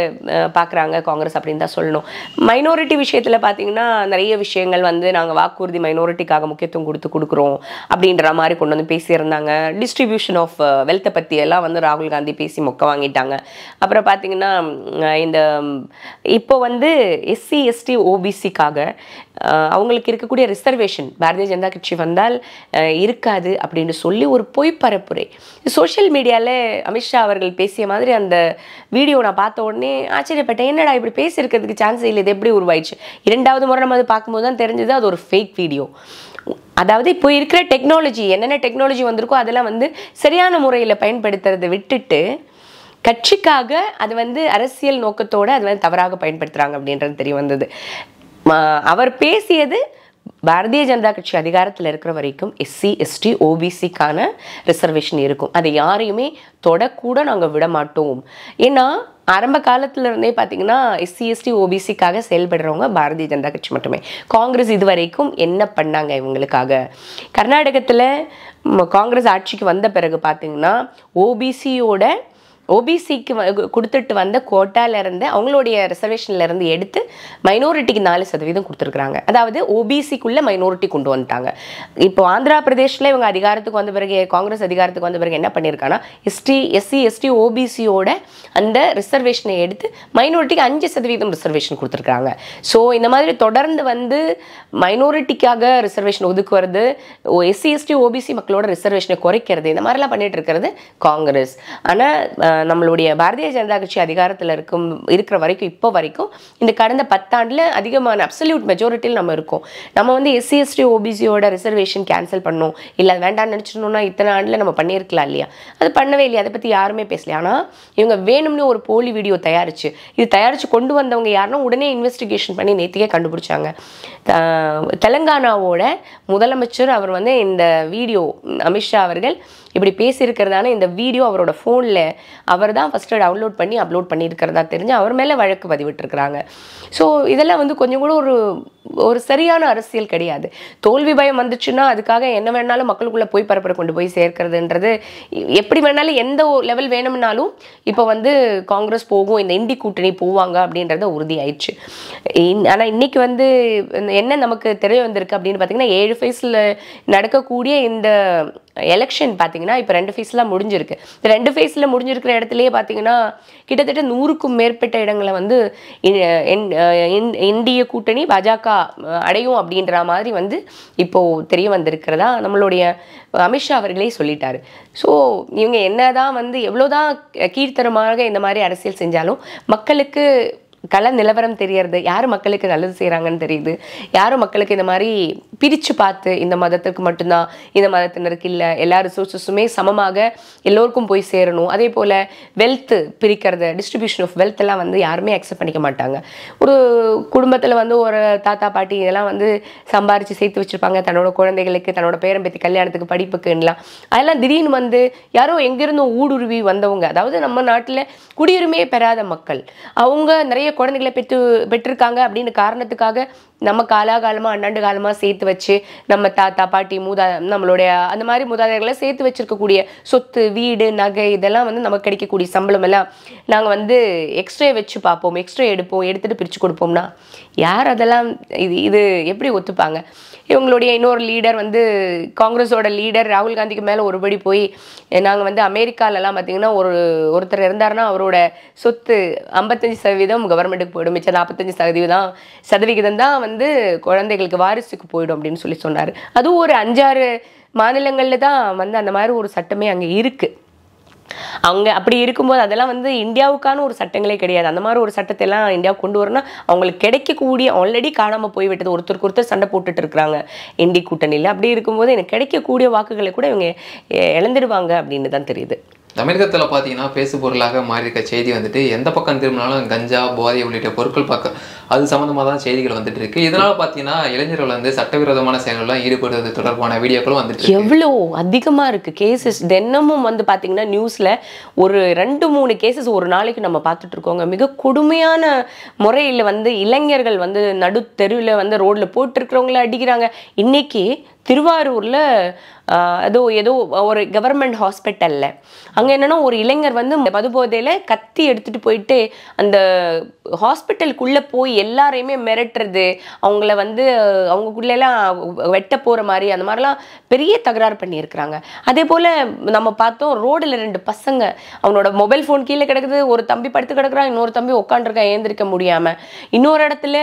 பார்க்குறாங்க காங்கிரஸ் அப்படின்னு தான் சொல்லணும் மைனாரிட்டி விஷயம் விஷயத்தில் பார்த்தீங்கன்னா நிறைய விஷயங்கள் வந்து நாங்கள் வாக்குறுதி மைனாரிட்டிக்காக முக்கியத்துவம் கொடுத்து கொடுக்குறோம் அப்படின்ற மாதிரி கொண்டு வந்து பேசியிருந்தாங்க டிஸ்ட்ரிபியூஷன் ஆஃப் வெல்த்தை பற்றி எல்லாம் வந்து ராகுல் காந்தி பேசி மொக்க வாங்கிட்டாங்க அப்புறம் பார்த்தீங்கன்னா இந்த இப்போ வந்து எஸ்சி எஸ்டி ஓபிசிக்காக அவங்களுக்கு இருக்கக்கூடிய ரிசர்வேஷன் பாரதிய ஜனதா கட்சி வந்தால் இருக்காது அப்படின்னு சொல்லி ஒரு பொய் பரப்புரை சோஷியல் மீடியாவில் அமித்ஷா அவர்கள் பேசிய மாதிரி அந்த வீடியோ நான் பார்த்த உடனே ஆச்சரியப்பட்டேன் என்னடா இப்படி பேசியிருக்கிறதுக்கு சான்ஸ் இல்லை இது எப்படி உருவாயிடுச்சு இரண்டாவது முறை நம்ம அது பார்க்கும்போது தான் தெரிஞ்சது அது ஒரு ஃபேக் வீடியோ அதாவது இப்போ இருக்கிற டெக்னாலஜி என்னென்ன டெக்னாலஜி வந்திருக்கோ அதெல்லாம் வந்து சரியான முறையில் பயன்படுத்துறதை விட்டுட்டு கட்சிக்காக அது வந்து அரசியல் நோக்கத்தோடு அது வந்து தவறாக பயன்படுத்துகிறாங்க அப்படின்றது தெரிய வந்தது அவர் பேசியது பாரதிய ஜனதா கட்சி அதிகாரத்தில் இருக்கிற வரைக்கும் எஸ்சி எஸ்டி ஓபிசிக்கான ரிசர்வேஷன் இருக்கும் அதை யாரையுமே தொடக்கூட நாங்கள் விட மாட்டோம் ஏன்னா ஆரம்ப காலத்தில் இருந்தே பார்த்தீங்கன்னா எஸ்சி எஸ்டி ஓபிசிக்காக செயல்படுறவங்க பாரதிய ஜனதா கட்சி மட்டுமே காங்கிரஸ் இது வரைக்கும் என்ன பண்ணாங்க இவங்களுக்காக கர்நாடகத்தில் காங்கிரஸ் ஆட்சிக்கு வந்த பிறகு பார்த்தீங்கன்னா ஓபிசியோட ஓபிசிக்கு கொடுத்துட்டு வந்த கோட்டாலேருந்து அவங்களுடைய ரிசர்வேஷன்லேருந்து எடுத்து மைனாரிட்டிக்கு நாலு சதவீதம் கொடுத்துருக்குறாங்க அதாவது ஓபிசிக்குள்ளே மைனாரிட்டி கொண்டு வந்துட்டாங்க இப்போ ஆந்திரா பிரதேஷில் இவங்க அதிகாரத்துக்கு வந்த பிறகு காங்கிரஸ் அதிகாரத்துக்கு வந்த பிறகு என்ன பண்ணியிருக்காங்கன்னா எஸ்டி எஸ்சி எஸ்டி ஓபிசியோட அந்த ரிசர்வேஷனை எடுத்து மைனாரிட்டிக்கு அஞ்சு சதவீதம் ரிசர்வேஷன் கொடுத்துருக்காங்க ஸோ இந்த மாதிரி தொடர்ந்து வந்து மைனாரிட்டிக்காக ரிசர்வேஷன் ஒதுக்குவது எஸ்சி எஸ்டி ஓபிசி மக்களோட ரிசர்வேஷனை குறைக்கிறது இந்த மாதிரிலாம் பண்ணிட்டு இருக்கிறது காங்கிரஸ் ஆனால் நம்மளுடைய பாரதிய ஜனதா கட்சி அதிகாரத்தில் இருக்கும் இருக்கிற வரைக்கும் இப்போ வரைக்கும் இந்த கடந்த பத்தாண்டில் அதிகமான அப்சல்யூட் மெஜாரிட்டியில் நம்ம இருக்கோம் நம்ம வந்து எஸ்சி எஸ்டி ஓபிசியோட ரிசர்வேஷன் கேன்சல் பண்ணோம் இல்லை வேண்டாம்னு நினச்சிட்டோம்னா இத்தனை ஆண்டில் நம்ம பண்ணியிருக்கலாம் இல்லையா அது பண்ணவே இல்லையா அதை பற்றி யாருமே பேசலையே ஆனால் இவங்க வேணும்னு ஒரு போலி வீடியோ தயாரிச்சு இது தயாரித்து கொண்டு வந்தவங்க யாருன்னா உடனே இன்வெஸ்டிகேஷன் பண்ணி நேற்றுக்கே கண்டுபிடிச்சாங்க தெலங்கானாவோட முதலமைச்சர் அவர் வந்து இந்த வீடியோ அமித்ஷா அவர்கள் இப்படி பேசியிருக்கிறதான இந்த வீடியோ அவரோட ஃபோனில் அவர் தான் ஃபஸ்ட்டு டவுன்லோட் பண்ணி அப்லோட் பண்ணியிருக்கிறதா தெரிஞ்சு அவர் மேலே வழக்கு பதிவிட்டிருக்கிறாங்க ஸோ இதெல்லாம் வந்து கொஞ்சம் கூட ஒரு ஒரு சரியான அரசியல் கிடையாது தோல்வி பயம் வந்துச்சுன்னா அதுக்காக என்ன வேணாலும் மக்களுக்குள்ளே போய் பரப்புரை கொண்டு போய் சேர்க்கறதுன்றது எப்படி வேணாலும் எந்த லெவல் வேணும்னாலும் இப்போ வந்து காங்கிரஸ் போகும் இந்த இந்தி கூட்டணி போவாங்க அப்படின்றத உறுதியாயிடுச்சு ஆனால் இன்றைக்கி வந்து என்ன நமக்கு தெரிய வந்திருக்கு அப்படின்னு பார்த்தீங்கன்னா ஏழு ஃபேஸில் நடக்கக்கூடிய இந்த எலெக்ஷன் பார்த்தீங்கன்னா இப்போ ரெண்டு ஃபேஸ்லாம் முடிஞ்சிருக்கு இந்த ரெண்டு ஃபேஸில் முடிஞ்சிருக்கிற இடத்துலையே பார்த்தீங்கன்னா கிட்டத்தட்ட நூறுக்கும் மேற்பட்ட இடங்களை வந்து இந்திய கூட்டணி பாஜக அடையும் அப்படின்ற மாதிரி வந்து இப்போது தெரிய வந்திருக்கிறதா நம்மளுடைய அமித்ஷா அவர்களே சொல்லிட்டாரு ஸோ இவங்க என்ன தான் வந்து எவ்வளோ தான் கீழ்த்தரமாக இந்த மாதிரி அரசியல் செஞ்சாலும் மக்களுக்கு கள நிலவரம் தெரியறது யார் மக்களுக்கு நல்லது செய்கிறாங்கன்னு தெரியுது யாரும் மக்களுக்கு இந்த மாதிரி பிரித்து பார்த்து இந்த மதத்திற்கு மட்டும்தான் இந்த மதத்தினருக்கு இல்லை எல்லா ரிசோர்ஸஸுமே சமமாக எல்லோருக்கும் போய் சேரணும் அதே போல் வெல்த்து பிரிக்கிறது டிஸ்ட்ரிபியூஷன் ஆஃப் வெல்த் எல்லாம் வந்து யாருமே அக்செப்ட் பண்ணிக்க மாட்டாங்க ஒரு குடும்பத்தில் வந்து ஒரு தாத்தா பாட்டி இதெல்லாம் வந்து சம்பாரித்து சேர்த்து வச்சுருப்பாங்க தன்னோட குழந்தைகளுக்கு தன்னோட பேரம்பத்தி கல்யாணத்துக்கு படிப்புக்குன்னெலாம் அதெல்லாம் திடீர்னு வந்து யாரோ எங்கேருந்தும் ஊடுருவி வந்தவங்க அதாவது நம்ம நாட்டில் குடியுரிமையே பெறாத மக்கள் அவங்க நிறைய குழந்தைகளை பெற்று பெற்றிருக்காங்க அப்படின்னு காரணத்துக்காக நம்ம காலாகாலமாக அண்ணாண்டு காலமாக சேர்த்து வச்சு நம்ம தாத்தா பாட்டி மூதா நம்மளுடைய அந்த மாதிரி மூதாதையர்களை சேர்த்து வச்சுருக்கக்கூடிய சொத்து வீடு நகை இதெல்லாம் வந்து நமக்கு கிடைக்கக்கூடிய சம்பளம் எல்லாம் நாங்கள் வந்து எக்ஸ்ரே வச்சு பார்ப்போம் எக்ஸ்ரே எடுப்போம் எடுத்துகிட்டு பிரித்து கொடுப்போம்னா யார் அதெல்லாம் இது இது எப்படி ஒத்துப்பாங்க இவங்களுடைய இன்னொரு லீடர் வந்து காங்கிரஸோட லீடர் ராகுல் காந்திக்கு மேலே ஒருபடி போய் நாங்கள் வந்து அமெரிக்காவிலலாம் பார்த்திங்கன்னா ஒரு ஒருத்தர் இருந்தாருன்னா அவரோட சொத்து ஐம்பத்தஞ்சு சதவீதம் கவர்மெண்ட்டுக்கு போயிடும் மிச்சம் நாற்பத்தஞ்சு சதவீதம் சதவிகிதம் தான் வந்து குழந்தைகளுக்கு வாரிசுக்கு போயிடும் அப்படின்னு சொல்லி சொன்னார் அதுவும் ஒரு அஞ்சாறு மாநிலங்களில் தான் வந்து அந்த மாதிரி ஒரு சட்டமே அங்கே இருக்குது அவங்க அப்படி இருக்கும்போது அதெல்லாம் வந்து இந்தியாவுக்கான ஒரு சட்டங்களே கிடையாது அந்த மாதிரி ஒரு சட்டத்தை எல்லாம் இந்தியா கொண்டு வரணும்னா அவங்களுக்கு கிடைக்கக்கூடிய ஆல்ரெடி காணாமல் போய்விட்டது ஒருத்தருக்கு ஒருத்தர் சண்டை போட்டுட்டு இருக்கிறாங்க இந்தி கூட்டணியில் அப்படி இருக்கும்போது எனக்கு கிடைக்கக்கூடிய வாக்குகளை கூட இவங்க இழந்துடுவாங்க அப்படின்னு தான் தெரியுது தமிழகத்தில் பார்த்தீங்கன்னா பொருளாக மாறி இருக்க செய்தி வந்துட்டு எந்த பக்கம் திரும்பினாலும் கஞ்சா போதை உள்ளிட்ட பொருட்கள் பக்கம் அது சம்மந்தமாக தான் செய்திகள் வந்துட்டு இருக்கு இதனால் பார்த்தீங்கன்னா இளைஞர்கள் வந்து சட்டவிரோதமான செயல்கள்லாம் ஈடுபடுவது தொடர்பான வீடியோக்களும் வந்துட்டு எவ்வளோ அதிகமாக இருக்குது கேசஸ் தினமும் வந்து பார்த்தீங்கன்னா நியூஸில் ஒரு ரெண்டு மூணு கேசஸ் ஒரு நாளைக்கு நம்ம பார்த்துட்டு இருக்கோங்க மிக கொடுமையான முறையில் வந்து இளைஞர்கள் வந்து நடு தெருவில் வந்து ரோடில் போட்டிருக்கிறவங்கள அடிக்கிறாங்க இன்றைக்கி திருவாரூரில் ஏதோ ஏதோ ஒரு கவர்மெண்ட் ஹாஸ்பிட்டலில் அங்கே என்னென்னா ஒரு இளைஞர் வந்து மதுபோதையில் கத்தி எடுத்துகிட்டு போயிட்டு அந்த ஹாஸ்பிட்டலுக்குள்ளே போய் எல்லாரையுமே மிரட்டுறது அவங்கள வந்து அவங்கக்குள்ளெல்லாம் வெட்ட போகிற மாதிரி அந்த மாதிரிலாம் பெரிய தகராறு பண்ணியிருக்கிறாங்க அதே போல் நம்ம பார்த்தோம் ரோடில் ரெண்டு பசங்க அவனோட மொபைல் ஃபோன் கீழே கிடக்குது ஒரு தம்பி படுத்து கிடக்குறான் இன்னொரு தம்பி உட்காண்டிருக்கான் ஏந்திரிக்க முடியாமல் இன்னொரு இடத்துல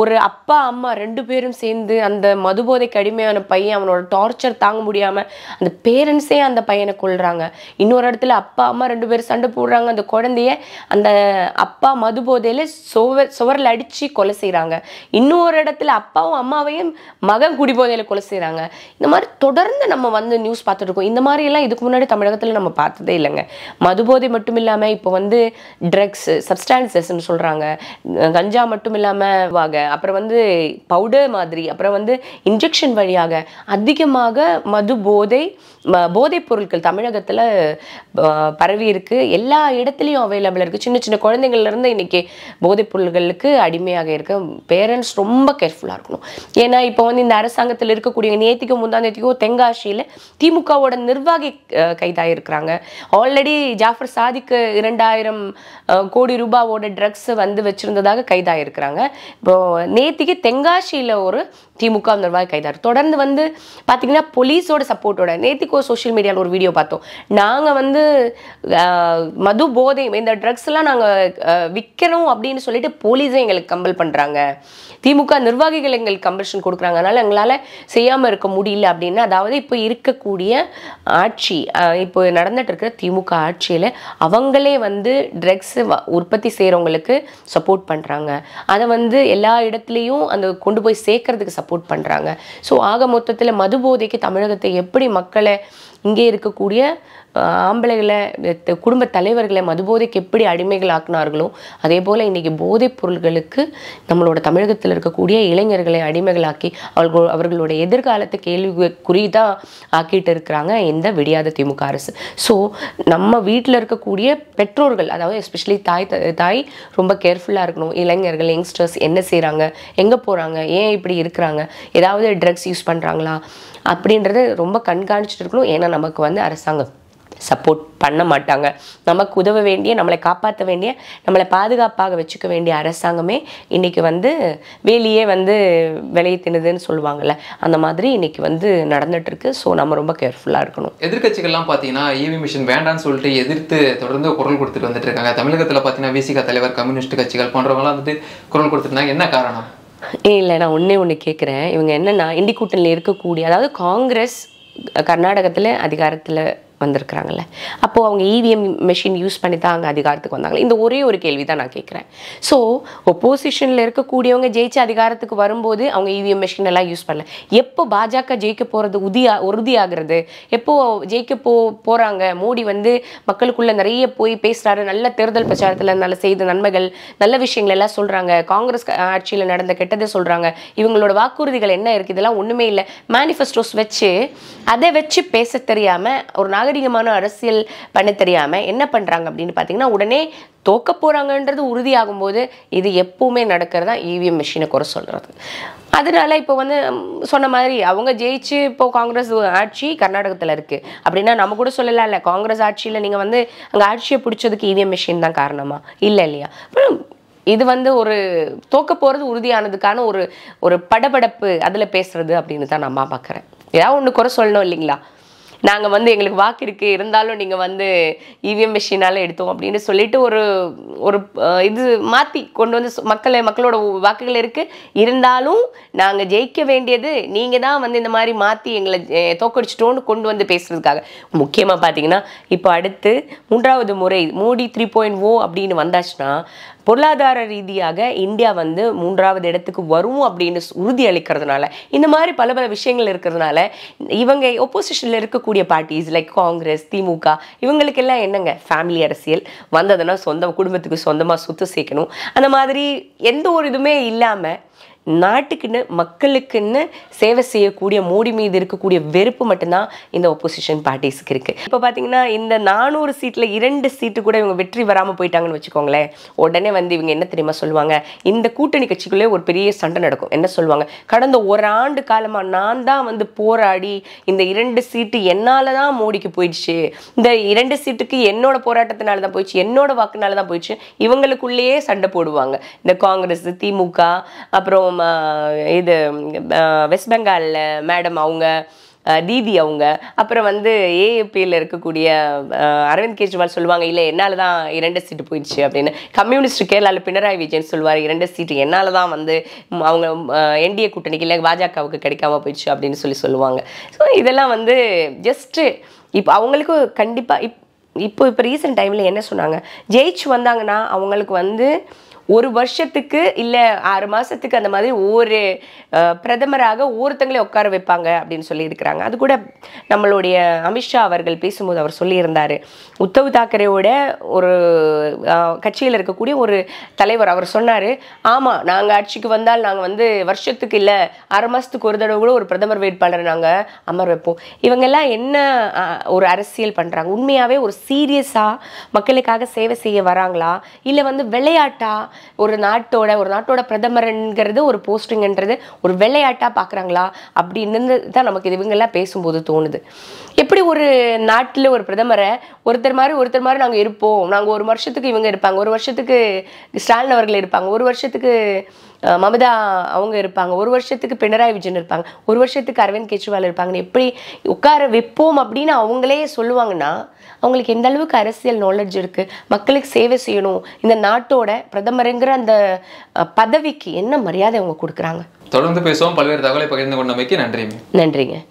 ஒரு அப்பா அம்மா ரெண்டு பேரும் சேர்ந்து அந்த மதுபோதைக்கு அடிமையான பையன் அவனோட டார்ச்சர் தாங்க முடியாமல் அந்த பேரண்ட்ஸே அந்த பையனை கொள்கிறாங்க இன்னொரு இடத்துல அப்பா அம்மா ரெண்டு பேரும் சண்டை போடுறாங்க அந்த குழந்தைய அந்த அப்பா போதையில் சுவர் சுவரில் அடித்து கொலை செய்கிறாங்க இன்னொரு இடத்துல அப்பாவும் அம்மாவையும் மகன் குடிபோதையில் கொலை செய்கிறாங்க இந்த மாதிரி தொடர்ந்து நம்ம வந்து நியூஸ் பார்த்துட்டு இருக்கோம் இந்த எல்லாம் இதுக்கு முன்னாடி தமிழகத்தில் நம்ம பார்த்ததே இல்லைங்க மதுபோதை மட்டும் இல்லாமல் இப்போ வந்து ட்ரக்ஸ் சப்ஸ்டான்சஸ்ன்னு சொல்கிறாங்க கஞ்சா மட்டும் இல்லாமல் வாங்க அப்புறம் வந்து பவுடர் மாதிரி அப்புறம் வந்து இன்ஜெக்ஷன் வழியாக அதிகமாக மது போதை போதைப் பொருட்கள் தமிழகத்தில் பரவி இருக்குது எல்லா இடத்துலையும் அவைலபிள் இருக்குது சின்ன சின்ன குழந்தைங்கள்லேருந்து இன்றைக்கி போதைப் பொருள்களுக்கு அடிமையாக இருக்க பேரண்ட்ஸ் ரொம்ப கேர்ஃபுல்லாக இருக்கணும் ஏன்னா இப்போ வந்து இந்த அரசாங்கத்தில் இருக்கக்கூடிய நேத்திக்கோ முந்தாந்தேத்திக்கோ தென்காசியில் திமுகவோட நிர்வாகி கைதாக இருக்கிறாங்க ஆல்ரெடி ஜாஃபர் சாதிக்கு இரண்டாயிரம் கோடி ரூபாவோட ட்ரக்ஸ் வந்து வச்சுருந்ததாக கைதாக இருக்கிறாங்க இப்போது நேத்திக்கு தென்காசியில் ஒரு திமுக நிர்வாகி கைதார் தொடர்ந்து வந்து பார்த்தீங்கன்னா போலீஸோட சப்போர்ட்டோட நேத்திக்கோ சோஷியல் மீடியாவில் ஒரு வீடியோ பார்த்தோம் நாங்கள் வந்து மது போதை இந்த ட்ரக்ஸ்லாம் நாங்கள் விற்கிறோம் அப்படின்னு சொல்லிட்டு போலீஸே எங்களுக்கு கம்பல் பண்ணுறாங்க திமுக நிர்வாகிகள் எங்களுக்கு கம்பல்ஷன் கொடுக்குறாங்க அதனால் எங்களால் செய்யாமல் இருக்க முடியல அப்படின்னு அதாவது இப்போ இருக்கக்கூடிய ஆட்சி இப்போ நடந்துட்டு இருக்கிற திமுக ஆட்சியில் அவங்களே வந்து ட்ரக்ஸ் உற்பத்தி செய்கிறவங்களுக்கு சப்போர்ட் பண்ணுறாங்க அதை வந்து எல்லா இடத்துலையும் அந்த கொண்டு போய் சேர்க்கறதுக்கு சப்போர்ட் சப்போர்ட் பண்ணுறாங்க ஸோ ஆக மொத்தத்தில் மது போதைக்கு தமிழகத்தை எப்படி மக்களை இங்கே இருக்கக்கூடிய ஆம்பளைகளை குடும்ப தலைவர்களை மதுபோதைக்கு எப்படி அடிமைகள் ஆக்குனார்களோ அதே போல் இன்றைக்கி போதைப் பொருள்களுக்கு நம்மளோட தமிழகத்தில் இருக்கக்கூடிய இளைஞர்களை அடிமைகளாக்கி அவர்கள் அவர்களோட எதிர்காலத்தை கேள்வி தான் ஆக்கிட்டு இருக்கிறாங்க இந்த விடியாத திமுக அரசு ஸோ நம்ம வீட்டில் இருக்கக்கூடிய பெற்றோர்கள் அதாவது எஸ்பெஷலி தாய் தாய் ரொம்ப கேர்ஃபுல்லாக இருக்கணும் இளைஞர்கள் யங்ஸ்டர்ஸ் என்ன செய்கிறாங்க எங்கே போகிறாங்க ஏன் இப்படி இருக்கிறாங்க ஏதாவது ட்ரக்ஸ் யூஸ் பண்ணுறாங்களா அப்படின்றத ரொம்ப கண்காணிச்சுட்டு இருக்கணும் ஏன்னா நமக்கு வந்து அரசாங்கம் சப்போர்ட் பண்ண மாட்டாங்க நமக்கு உதவ வேண்டிய நம்மளை காப்பாற்ற வேண்டிய நம்மளை பாதுகாப்பாக வச்சுக்க வேண்டிய அரசாங்கமே இன்றைக்கி வந்து வேலையே வந்து விலையை தின்னுதுன்னு சொல்லுவாங்கள்ல அந்த மாதிரி இன்றைக்கி வந்து நடந்துகிட்ருக்கு ஸோ நம்ம ரொம்ப கேர்ஃபுல்லாக இருக்கணும் எதிர்கட்சிகள்லாம் பார்த்தீங்கன்னா இவி e மிஷின் வேண்டான்னு சொல்லிட்டு எதிர்த்து தொடர்ந்து குரல் கொடுத்துட்டு வந்துட்டு இருக்காங்க தமிழகத்தில் பார்த்தீங்கன்னா விசிக தலைவர் கம்யூனிஸ்ட் கட்சிகள் போன்றவங்களாம் வந்துட்டு குரல் கொடுத்துருந்தாங்க என்ன காரணம் இல்லை நான் ஒன்றே ஒன்று கேட்குறேன் இவங்க என்னென்னா இண்டி இருக்கக்கூடிய அதாவது காங்கிரஸ் கர்நாடகத்தில் அதிகாரத்தில் வந்திருக்கிறாங்கல்ல அப்போது அவங்க இவிஎம் மெஷின் யூஸ் பண்ணி தான் அங்கே அதிகாரத்துக்கு வந்தாங்களே இந்த ஒரே ஒரு கேள்வி தான் நான் கேட்குறேன் ஸோ ஒப்போசிஷனில் இருக்கக்கூடியவங்க ஜெயிச்சு அதிகாரத்துக்கு வரும்போது அவங்க இவிஎம் e மெஷின் எல்லாம் யூஸ் பண்ணல எப்போ பாஜக ஜெயிக்க போகிறது உதியா உறுதியாகிறது எப்போ ஜெயிக்க போ போகிறாங்க மோடி வந்து மக்களுக்குள்ளே நிறைய போய் பேசுகிறாரு நல்ல தேர்தல் பிரச்சாரத்தில் நல்ல செய்த நன்மைகள் நல்ல விஷயங்கள் எல்லாம் சொல்கிறாங்க காங்கிரஸ் ஆட்சியில் நடந்த கெட்டதை சொல்கிறாங்க இவங்களோட வாக்குறுதிகள் என்ன இருக்குது இதெல்லாம் ஒன்றுமே இல்லை மேனிஃபெஸ்டோஸ் வச்சு அதை வச்சு பேச தெரியாமல் ஒரு நாகரிக நாகரிகமான அரசியல் பண்ண தெரியாமல் என்ன பண்ணுறாங்க அப்படின்னு பார்த்தீங்கன்னா உடனே தோக்க போகிறாங்கன்றது உறுதியாகும் போது இது எப்பவுமே நடக்கிறதா இவிஎம் e மிஷினை குறை சொல்கிறது அதனால இப்போ வந்து சொன்ன மாதிரி அவங்க ஜெயிச்சு இப்போ காங்கிரஸ் ஆட்சி கர்நாடகத்தில் இருக்குது அப்படின்னா நம்ம கூட சொல்லலாம் இல்லை காங்கிரஸ் ஆட்சியில் நீங்கள் வந்து அங்கே ஆட்சியை பிடிச்சதுக்கு இவிஎம் e மிஷின் தான் காரணமா இல்லை இல்லையா இது வந்து ஒரு தோக்க போகிறது உறுதியானதுக்கான ஒரு ஒரு படபடப்பு அதில் பேசுறது அப்படின்னு தான் நான் பார்க்குறேன் ஏதாவது ஒன்று குறை சொல்லணும் இல்லைங்களா நாங்கள் வந்து எங்களுக்கு வாக்கு இருக்குது இருந்தாலும் நீங்கள் வந்து இவிஎம் e மிஷினால் எடுத்தோம் அப்படின்னு சொல்லிட்டு ஒரு ஒரு இது மாற்றி கொண்டு வந்து மக்களை மக்களோட வாக்குகள் இருக்குது இருந்தாலும் நாங்கள் ஜெயிக்க வேண்டியது நீங்கள் தான் வந்து இந்த மாதிரி மாற்றி எங்களை தோக்கடிச்சிட்டோன்னு கொண்டு வந்து பேசுகிறதுக்காக முக்கியமாக பார்த்தீங்கன்னா இப்போ அடுத்து மூன்றாவது முறை மோடி த்ரீ பாயிண்ட் ஓ அப்படின்னு வந்தாச்சுன்னா பொருளாதார ரீதியாக இந்தியா வந்து மூன்றாவது இடத்துக்கு வரும் அப்படின்னு உறுதி அளிக்கிறதுனால இந்த மாதிரி பல பல விஷயங்கள் இருக்கிறதுனால இவங்க ஒப்போசிஷனில் இருக்கக்கூடிய பார்ட்டிஸ் லைக் காங்கிரஸ் திமுக இவங்களுக்கெல்லாம் என்னங்க ஃபேமிலி அரசியல் வந்ததுன்னா சொந்த குடும்பத்துக்கு சொந்தமாக சொத்து சேர்க்கணும் அந்த மாதிரி எந்த ஒரு இதுவுமே இல்லாமல் நாட்டுக்குன்னு மக்களுக்குன்னு சேவை செய்யக்கூடிய மோடி மீது இருக்கக்கூடிய வெறுப்பு மட்டும்தான் இந்த ஒப்போசிஷன் பார்ட்டிஸ்க்கு இருக்குது இப்போ பார்த்தீங்கன்னா இந்த நானூறு சீட்டில் இரண்டு சீட்டு கூட இவங்க வெற்றி வராமல் போயிட்டாங்கன்னு வச்சுக்கோங்களேன் உடனே வந்து இவங்க என்ன தெரியுமா சொல்லுவாங்க இந்த கூட்டணி கட்சிக்குள்ளே ஒரு பெரிய சண்டை நடக்கும் என்ன சொல்லுவாங்க கடந்த ஒரு ஆண்டு காலமாக நான் தான் வந்து போராடி இந்த இரண்டு சீட்டு என்னால் தான் மோடிக்கு போயிடுச்சு இந்த இரண்டு சீட்டுக்கு என்னோட போராட்டத்தினால தான் போயிடுச்சு என்னோட வாக்குனால தான் போயிடுச்சு இவங்களுக்குள்ளேயே சண்டை போடுவாங்க இந்த காங்கிரஸ் திமுக அப்புறம் அப்புறம் இது வெஸ்ட் பெங்காலில் மேடம் அவங்க தீதி அவங்க அப்புறம் வந்து ஏஏபியில் இருக்கக்கூடிய அரவிந்த் கெஜ்ரிவால் சொல்லுவாங்க இல்லை என்னால் தான் இரண்டு சீட்டு போயிடுச்சு அப்படின்னு கம்யூனிஸ்ட் கேரளாவில் பினராயி விஜயன் சொல்லுவார் இரண்டு சீட்டு என்னால் தான் வந்து அவங்க என்டிஏ கூட்டணிக்கு இல்லை பாஜகவுக்கு கிடைக்காம போயிடுச்சு அப்படின்னு சொல்லி சொல்லுவாங்க ஸோ இதெல்லாம் வந்து ஜஸ்ட்டு இப்போ அவங்களுக்கும் கண்டிப்பாக இப் இப்போ இப்போ ரீசெண்ட் டைமில் என்ன சொன்னாங்க ஜெயிச்சு வந்தாங்கன்னா அவங்களுக்கு வந்து ஒரு வருஷத்துக்கு இல்லை ஆறு மாதத்துக்கு அந்த மாதிரி ஒரு பிரதமராக ஒருத்தங்களே உட்கார வைப்பாங்க அப்படின்னு சொல்லியிருக்கிறாங்க அது கூட நம்மளுடைய அமித்ஷா அவர்கள் பேசும்போது அவர் சொல்லியிருந்தார் உத்தவ் தாக்கரேவோட ஒரு கட்சியில் இருக்கக்கூடிய ஒரு தலைவர் அவர் சொன்னார் ஆமாம் நாங்கள் ஆட்சிக்கு வந்தால் நாங்கள் வந்து வருஷத்துக்கு இல்லை ஆறு மாதத்துக்கு ஒரு தடவை கூட ஒரு பிரதமர் வேட்பாளரை நாங்கள் அமர் வைப்போம் இவங்கெல்லாம் என்ன ஒரு அரசியல் பண்ணுறாங்க உண்மையாகவே ஒரு சீரியஸாக மக்களுக்காக சேவை செய்ய வராங்களா இல்லை வந்து விளையாட்டா ஒரு நாட்டோட ஒரு நாட்டோட பிரதமர்ங்கிறது ஒரு போஸ்டிங்கன்றது ஒரு விளையாட்டாக பார்க்குறாங்களா அப்படின்னு தான் நமக்கு இவங்கெல்லாம் பேசும்போது தோணுது எப்படி ஒரு நாட்டில் ஒரு பிரதமரை ஒருத்தர் மாதிரி ஒருத்தர் மாதிரி நாங்கள் இருப்போம் நாங்கள் ஒரு வருஷத்துக்கு இவங்க இருப்பாங்க ஒரு வருஷத்துக்கு ஸ்டாலின் அவர்கள் இருப்பாங்க ஒரு வருஷத்துக்கு மமதா அவங்க இருப்பாங்க ஒரு வருஷத்துக்கு பினராயி விஜயன் இருப்பாங்க ஒரு வருஷத்துக்கு அரவிந்த் கெஜ்ரிவால் இருப்பாங்கன்னு எப்படி உட்கார வைப்போம் அப்படின்னு அவங்களே சொல்லுவாங்கன்னா அவங்களுக்கு எந்த அளவுக்கு அரசியல் நாலெட்ஜ் இருக்குது மக்களுக்கு சேவை செய்யணும் இந்த நாட்டோட பிரதமருங்கிற அந்த பதவிக்கு என்ன மரியாதை அவங்க கொடுக்குறாங்க தொடர்ந்து பேசுவோம் பல்வேறு தகவலை பகிர்ந்து கொண்டமைக்கு நன்றி நன்றிங்க